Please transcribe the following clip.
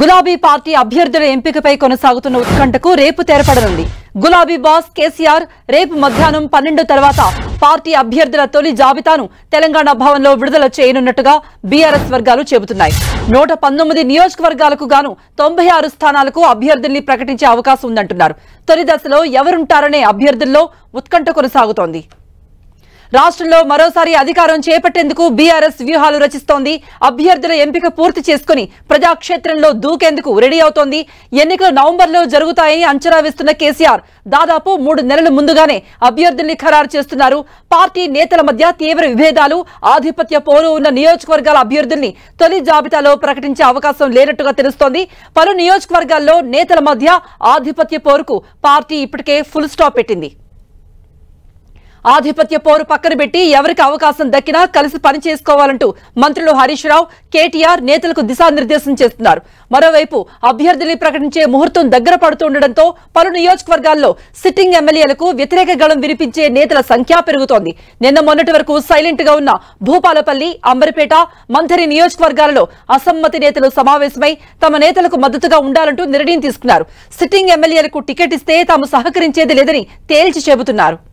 గులాబీ పార్టీ అభ్యర్థుల ఎంపికపై కొనసాగుతున్న ఉత్కంఠకు రేపు తెరపడనుంది గులాబీ బాస్ కేసీఆర్ రేపు మధ్యాహ్నం పన్నెండు తర్వాత పార్టీ అభ్యర్థుల తొలి జాబితాను తెలంగాణ భవన్లో విడుదల చేయనున్నట్టుగా బీఆర్ఎస్ వర్గాలు చెబుతున్నాయి నూట పంతొమ్మిది నియోజకవర్గాలకు గాను తొంభై ఆరు స్థానాలకు అభ్యర్థుల్ని ప్రకటించే అవకాశం ఉందంటున్నారు తొలి దశలో ఎవరుంటారనే అభ్యర్థుల్లో ఉత్కంఠ కొనసాగుతోంది రాష్ట్రంలో మరోసారి అధికారం చేపట్టేందుకు బీఆర్ఎస్ వ్యూహాలు రచిస్తోంది అభ్యర్థుల ఎంపిక పూర్తి చేసుకుని ప్రజాక్షేత్రంలో దూకేందుకు రెడీ అవుతోంది ఎన్నికలు నవంబర్లో జరుగుతాయని అంచనా వేస్తున్న కేసీఆర్ దాదాపు మూడు నెలల ముందుగానే అభ్యర్థుల్ని ఖరారు చేస్తున్నారు పార్టీ నేతల మధ్య తీవ్ర విభేదాలు ఆధిపత్య పోరు ఉన్న నియోజకవర్గాల అభ్యర్థుల్ని తొలి జాబితాలో ప్రకటించే అవకాశం లేనట్టుగా తెలుస్తోంది పలు నియోజకవర్గాల్లో నేతల మధ్య ఆధిపత్య పోరుకు పార్టీ ఇప్పటికే ఫుల్ స్టాప్ పెట్టింది ఆధిపత్య పోరు పక్కన పెట్టి ఎవరికి అవకాశం దక్కినా కలిసి పనిచేసుకోవాలంటూ మంత్రులు హరీష్ రావు కేటీఆర్ నేతలకు దిశానిర్దేశం చేస్తున్నారు మరోవైపు అభ్యర్థులు ప్రకటించే ముహూర్తం దగ్గర పడుతుండటంతో పలు నియోజకవర్గాల్లో సిట్టింగ్ ఎమ్మెల్యేలకు వ్యతిరేక గళం వినిపించే నేతల సంఖ్య పెరుగుతోంది నిన్న మొన్నటి వరకు సైలెంట్ గా ఉన్న భూపాలపల్లి అంబరిపేట మంత్రి నియోజకవర్గాలలో అసమ్మతి నేతలు సమావేశమై తమ నేతలకు మద్దతుగా ఉండాలంటూ నిర్ణయం తీసుకున్నారు సిట్టింగ్ ఎమ్మెల్యేలకు టికెట్ ఇస్తే తాము సహకరించేది లేదని తేల్చి చెబుతున్నారు